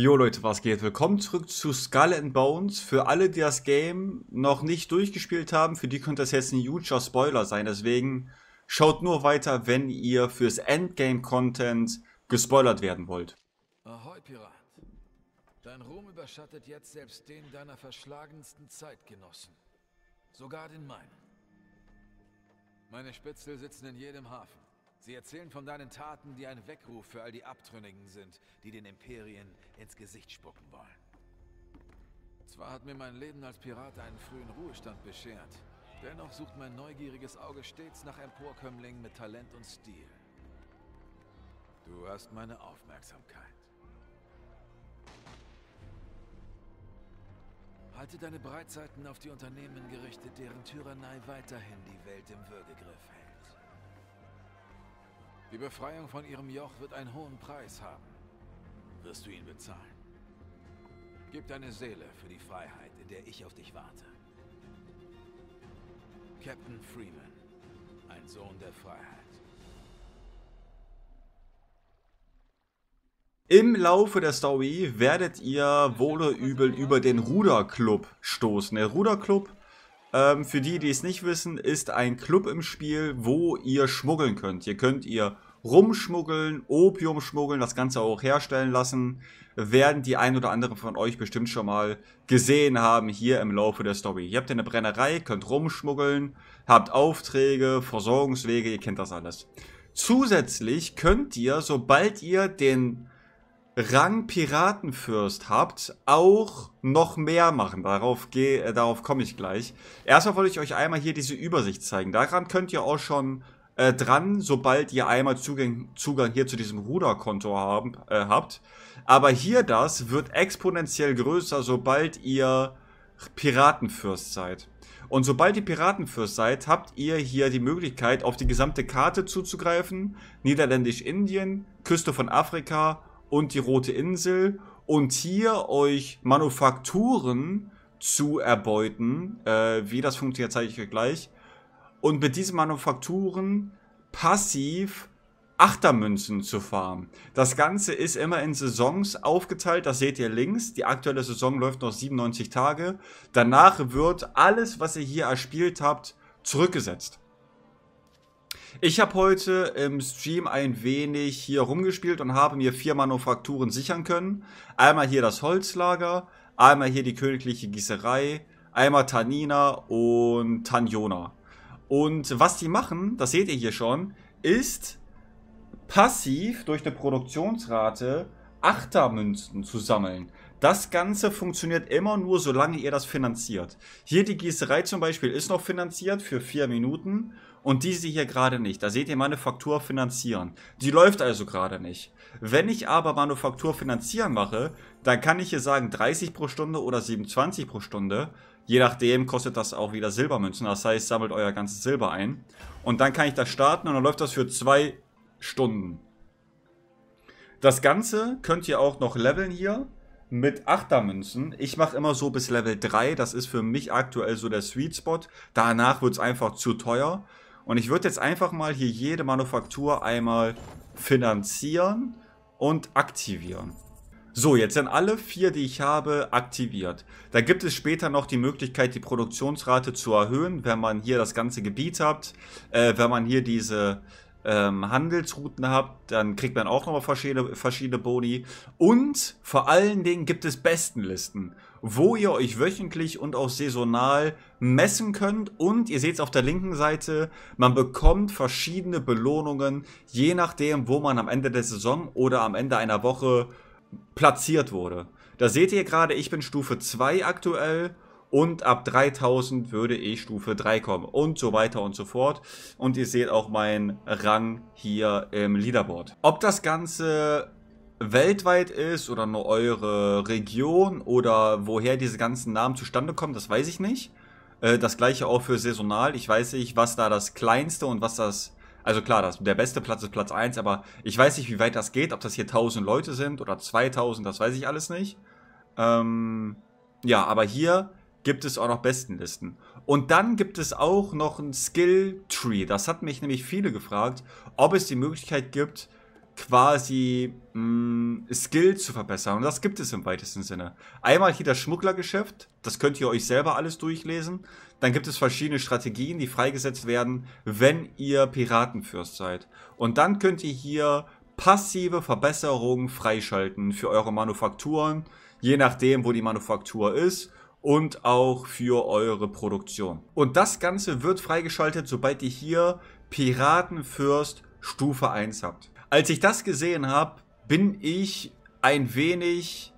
Jo Leute, was geht? Willkommen zurück zu Skull and Bones. Für alle, die das Game noch nicht durchgespielt haben, für die könnte das jetzt ein huger Spoiler sein. Deswegen schaut nur weiter, wenn ihr fürs Endgame-Content gespoilert werden wollt. Ahoi Pirat. Dein Ruhm überschattet jetzt selbst den deiner verschlagensten Zeitgenossen. Sogar den meinen. Meine Spitzel sitzen in jedem Hafen. Sie erzählen von deinen Taten, die ein Weckruf für all die Abtrünnigen sind, die den Imperien ins Gesicht spucken wollen. Zwar hat mir mein Leben als Pirat einen frühen Ruhestand beschert, dennoch sucht mein neugieriges Auge stets nach Emporkömmlingen mit Talent und Stil. Du hast meine Aufmerksamkeit. Halte deine Breitseiten auf die Unternehmen gerichtet, deren Tyrannei weiterhin die Welt im Würgegriff hält. Die Befreiung von ihrem Joch wird einen hohen Preis haben. Wirst du ihn bezahlen? Gib deine Seele für die Freiheit, in der ich auf dich warte. Captain Freeman, ein Sohn der Freiheit. Im Laufe der Story werdet ihr wohl übel über den Ruderclub stoßen. Der Ruderclub ähm, für die, die es nicht wissen, ist ein Club im Spiel, wo ihr schmuggeln könnt. Hier könnt ihr rumschmuggeln, Opium schmuggeln, das Ganze auch herstellen lassen. Werden die ein oder anderen von euch bestimmt schon mal gesehen haben hier im Laufe der Story. Ihr habt eine Brennerei, könnt rumschmuggeln, habt Aufträge, Versorgungswege, ihr kennt das alles. Zusätzlich könnt ihr, sobald ihr den Rang Piratenfürst habt, auch noch mehr machen. Darauf, geh, äh, darauf komme ich gleich. Erstmal wollte ich euch einmal hier diese Übersicht zeigen. Daran könnt ihr auch schon äh, dran, sobald ihr einmal Zugang, Zugang hier zu diesem Ruderkonto haben, äh, habt. Aber hier das wird exponentiell größer, sobald ihr Piratenfürst seid. Und sobald ihr Piratenfürst seid, habt ihr hier die Möglichkeit, auf die gesamte Karte zuzugreifen. Niederländisch-Indien, Küste von Afrika, und die Rote Insel und hier euch Manufakturen zu erbeuten. Äh, wie das funktioniert, zeige ich euch gleich. Und mit diesen Manufakturen passiv Achtermünzen zu farmen. Das Ganze ist immer in Saisons aufgeteilt, das seht ihr links. Die aktuelle Saison läuft noch 97 Tage. Danach wird alles, was ihr hier erspielt habt, zurückgesetzt. Ich habe heute im Stream ein wenig hier rumgespielt und habe mir vier Manufakturen sichern können. Einmal hier das Holzlager, einmal hier die königliche Gießerei, einmal Tanina und Tanjona. Und was die machen, das seht ihr hier schon, ist passiv durch eine Produktionsrate Achtermünzen zu sammeln. Das Ganze funktioniert immer nur, solange ihr das finanziert. Hier die Gießerei zum Beispiel ist noch finanziert für vier Minuten und diese hier gerade nicht. Da seht ihr Manufaktur finanzieren. Die läuft also gerade nicht. Wenn ich aber Manufaktur finanzieren mache, dann kann ich hier sagen 30 pro Stunde oder 27 pro Stunde. Je nachdem kostet das auch wieder Silbermünzen. Das heißt, sammelt euer ganzes Silber ein. Und dann kann ich das starten und dann läuft das für zwei Stunden. Das Ganze könnt ihr auch noch leveln hier mit Achtermünzen. Ich mache immer so bis Level 3. Das ist für mich aktuell so der Sweet Spot. Danach wird es einfach zu teuer. Und ich würde jetzt einfach mal hier jede Manufaktur einmal finanzieren und aktivieren. So, jetzt sind alle vier, die ich habe, aktiviert. Da gibt es später noch die Möglichkeit, die Produktionsrate zu erhöhen, wenn man hier das ganze Gebiet hat, äh, wenn man hier diese ähm, Handelsrouten habt, dann kriegt man auch nochmal verschiedene, verschiedene Boni. Und vor allen Dingen gibt es Bestenlisten, wo ihr euch wöchentlich und auch saisonal messen könnt. Und ihr seht es auf der linken Seite, man bekommt verschiedene Belohnungen, je nachdem, wo man am Ende der Saison oder am Ende einer Woche platziert wurde. Da seht ihr gerade, ich bin Stufe 2 aktuell und ab 3000 würde ich e Stufe 3 kommen und so weiter und so fort. Und ihr seht auch meinen Rang hier im Leaderboard. Ob das Ganze weltweit ist oder nur eure Region oder woher diese ganzen Namen zustande kommen, das weiß ich nicht. Äh, das gleiche auch für saisonal. Ich weiß nicht, was da das kleinste und was das also klar, das, der beste Platz ist Platz 1, aber ich weiß nicht, wie weit das geht, ob das hier 1000 Leute sind oder 2000, das weiß ich alles nicht. Ähm, ja, aber hier gibt es auch noch Bestenlisten. Und dann gibt es auch noch ein Skill Tree. Das hat mich nämlich viele gefragt, ob es die Möglichkeit gibt, quasi mh, mm, Skill zu verbessern. Und das gibt es im weitesten Sinne. Einmal hier das Schmugglergeschäft, das könnt ihr euch selber alles durchlesen. Dann gibt es verschiedene Strategien, die freigesetzt werden, wenn ihr Piratenfürst seid. Und dann könnt ihr hier passive Verbesserungen freischalten für eure Manufakturen, je nachdem, wo die Manufaktur ist und auch für eure Produktion. Und das Ganze wird freigeschaltet, sobald ihr hier Piratenfürst Stufe 1 habt. Als ich das gesehen habe, bin ich ein wenig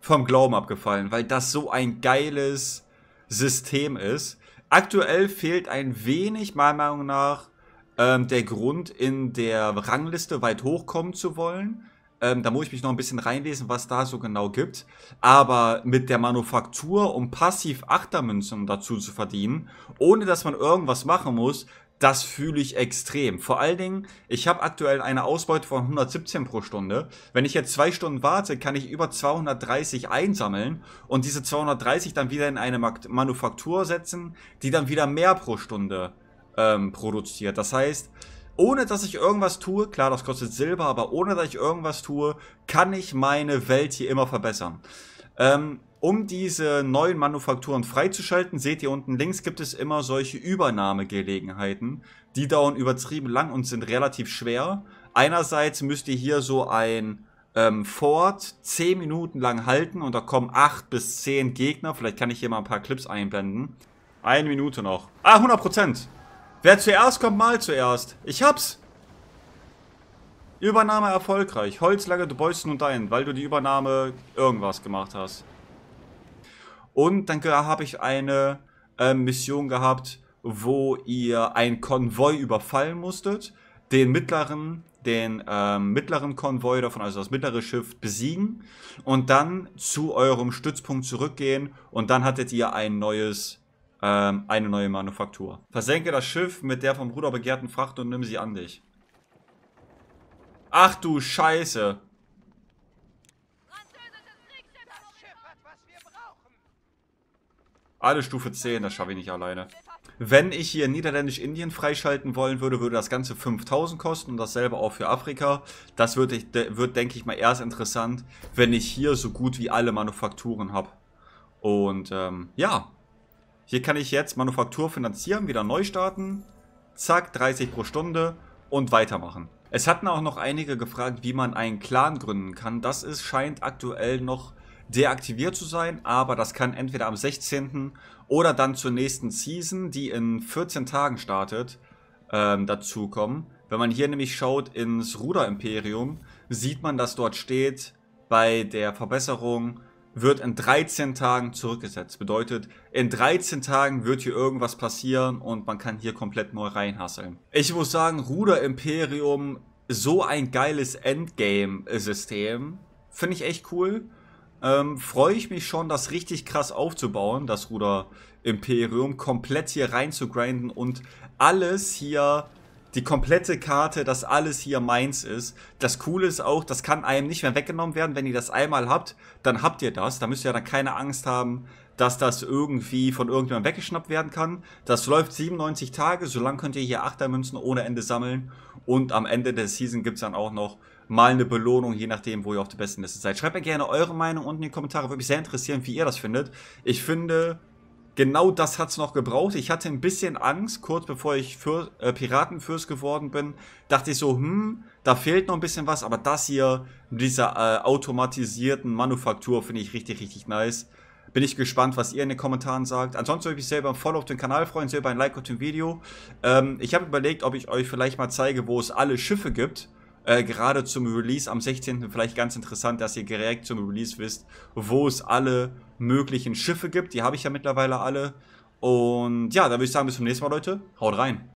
vom Glauben abgefallen, weil das so ein geiles System ist. Aktuell fehlt ein wenig, meiner Meinung nach, ähm, der Grund, in der Rangliste weit hochkommen zu wollen. Ähm, da muss ich mich noch ein bisschen reinlesen, was da so genau gibt. Aber mit der Manufaktur, um passiv Achtermünzen dazu zu verdienen, ohne dass man irgendwas machen muss, das fühle ich extrem. Vor allen Dingen, ich habe aktuell eine Ausbeute von 117 pro Stunde. Wenn ich jetzt zwei Stunden warte, kann ich über 230 einsammeln und diese 230 dann wieder in eine Manufaktur setzen, die dann wieder mehr pro Stunde ähm, produziert. Das heißt, ohne dass ich irgendwas tue, klar, das kostet Silber, aber ohne dass ich irgendwas tue, kann ich meine Welt hier immer verbessern. Ähm, um diese neuen Manufakturen freizuschalten, seht ihr unten links, gibt es immer solche Übernahmegelegenheiten. Die dauern übertrieben lang und sind relativ schwer. Einerseits müsst ihr hier so ein ähm, Fort 10 Minuten lang halten und da kommen 8 bis 10 Gegner. Vielleicht kann ich hier mal ein paar Clips einblenden. Eine Minute noch. Ah, 100%! Prozent. Wer zuerst kommt, mal zuerst. Ich hab's. Übernahme erfolgreich. Holzlange, du beust nun deinen, weil du die Übernahme irgendwas gemacht hast. Und dann habe ich eine äh, Mission gehabt, wo ihr einen Konvoi überfallen musstet, den mittleren, den äh, mittleren Konvoi davon, also das mittlere Schiff, besiegen und dann zu eurem Stützpunkt zurückgehen und dann hattet ihr ein neues ähm, eine neue Manufaktur. Versenke das Schiff mit der vom Bruder begehrten Fracht und nimm sie an dich. Ach du Scheiße. Alle Stufe 10, das schaffe ich nicht alleine. Wenn ich hier Niederländisch-Indien freischalten wollen würde, würde das Ganze 5000 kosten und dasselbe auch für Afrika. Das wird, wird denke ich mal, erst interessant, wenn ich hier so gut wie alle Manufakturen habe. Und ähm, ja, hier kann ich jetzt Manufaktur finanzieren, wieder neu starten. Zack, 30 pro Stunde und weitermachen. Es hatten auch noch einige gefragt, wie man einen Clan gründen kann. Das ist, scheint aktuell noch deaktiviert zu sein, aber das kann entweder am 16. oder dann zur nächsten Season, die in 14 Tagen startet, ähm, dazukommen. Wenn man hier nämlich schaut ins Ruder Imperium, sieht man, dass dort steht, bei der Verbesserung wird in 13 Tagen zurückgesetzt. Bedeutet, in 13 Tagen wird hier irgendwas passieren und man kann hier komplett neu reinhasseln. Ich muss sagen, Ruder Imperium, so ein geiles Endgame-System. Finde ich echt cool. Ähm, Freue ich mich schon, das richtig krass aufzubauen, das Ruder Imperium, komplett hier rein zu grinden und alles hier die komplette Karte, dass alles hier meins ist. Das Coole ist auch, das kann einem nicht mehr weggenommen werden. Wenn ihr das einmal habt, dann habt ihr das. Da müsst ihr dann keine Angst haben, dass das irgendwie von irgendjemandem weggeschnappt werden kann. Das läuft 97 Tage, solange könnt ihr hier Achtermünzen ohne Ende sammeln. Und am Ende der Season gibt es dann auch noch mal eine Belohnung, je nachdem, wo ihr auf der besten Liste seid. Schreibt mir gerne eure Meinung unten in die Kommentare. Würde mich sehr interessieren, wie ihr das findet. Ich finde, genau das hat es noch gebraucht. Ich hatte ein bisschen Angst, kurz bevor ich für, äh, Piratenfürst geworden bin, dachte ich so, hm, da fehlt noch ein bisschen was, aber das hier, dieser äh, automatisierten Manufaktur, finde ich richtig, richtig nice. Bin ich gespannt, was ihr in den Kommentaren sagt. Ansonsten würde ich mich selber voll auf den Kanal freuen, selber ein Like auf dem Video. Ähm, ich habe überlegt, ob ich euch vielleicht mal zeige, wo es alle Schiffe gibt äh, gerade zum Release am 16. vielleicht ganz interessant, dass ihr direkt zum Release wisst, wo es alle möglichen Schiffe gibt. Die habe ich ja mittlerweile alle. Und ja, dann würde ich sagen, bis zum nächsten Mal, Leute. Haut rein.